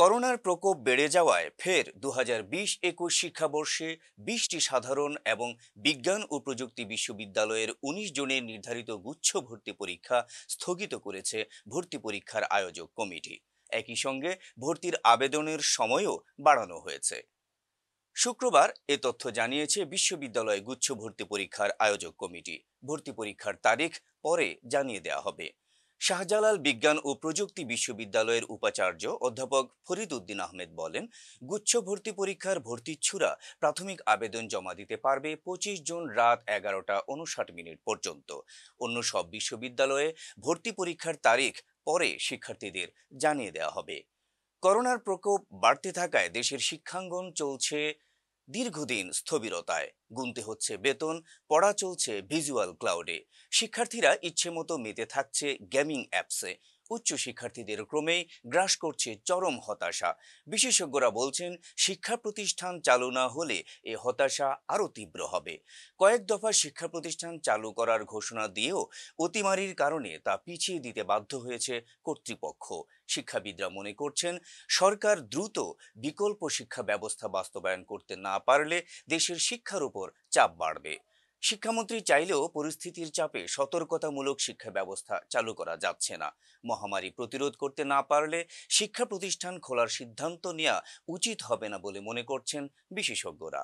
করোনার প্রকোপ বেড়ে যাওয়ায় ফের দু হাজার বিশ একুশ শিক্ষাবর্ষে বিশটি সাধারণ এবং বিজ্ঞান ও প্রযুক্তি বিশ্ববিদ্যালয়ের ১৯ জনের নির্ধারিত গুচ্ছ ভর্তি পরীক্ষা স্থগিত করেছে ভর্তি পরীক্ষার আয়োজক কমিটি একই সঙ্গে ভর্তির আবেদনের সময়ও বাড়ানো হয়েছে শুক্রবার এ তথ্য জানিয়েছে বিশ্ববিদ্যালয় গুচ্ছ ভর্তি পরীক্ষার আয়োজক কমিটি ভর্তি পরীক্ষার তারিখ পরে জানিয়ে দেওয়া হবে শাহজালাল বিজ্ঞান ও প্রযুক্তি বিশ্ববিদ্যালয়ের উপাচার্য অধ্যাপক ফরিদ উদ্দিন আহমেদ বলেন গুচ্ছ ভর্তি পরীক্ষার ভর্তিচ্ছুরা প্রাথমিক আবেদন জমা দিতে পারবে পঁচিশ জুন রাত এগারোটা উনষাট মিনিট পর্যন্ত অন্য সব বিশ্ববিদ্যালয়ে ভর্তি পরীক্ষার তারিখ পরে শিক্ষার্থীদের জানিয়ে দেওয়া হবে করোনার প্রকোপ বাড়তে থাকায় দেশের শিক্ষাঙ্গন চলছে দীর্ঘদিন স্থবিরতায় গুনতে হচ্ছে বেতন পড়া চলছে ভিজুয়াল ক্লাউডে শিক্ষার্থীরা ইচ্ছে মতো মেতে থাকছে গেমিং অ্যাপসে উচ্চ শিক্ষার্থীদের ক্রমেই গ্রাস করছে চরম হতাশা বিশেষজ্ঞরা বলছেন শিক্ষা প্রতিষ্ঠান চালু না হলে এ হতাশা আরও তীব্র হবে কয়েক দফা শিক্ষা প্রতিষ্ঠান চালু করার ঘোষণা দিয়েও অতিমারির কারণে তা পিছিয়ে দিতে বাধ্য হয়েছে কর্তৃপক্ষ শিক্ষাবিদরা মনে করছেন সরকার দ্রুত বিকল্প শিক্ষা ব্যবস্থা বাস্তবায়ন করতে না পারলে দেশের শিক্ষার উপর চাপ বাড়বে শিক্ষামন্ত্রী চাইলেও পরিস্থিতির চাপে সতর্কতামূলক শিক্ষা ব্যবস্থা চালু করা যাচ্ছে না মহামারী প্রতিরোধ করতে না পারলে শিক্ষা প্রতিষ্ঠান খোলার সিদ্ধান্ত নেওয়া উচিত হবে না বলে মনে করছেন বিশেষজ্ঞরা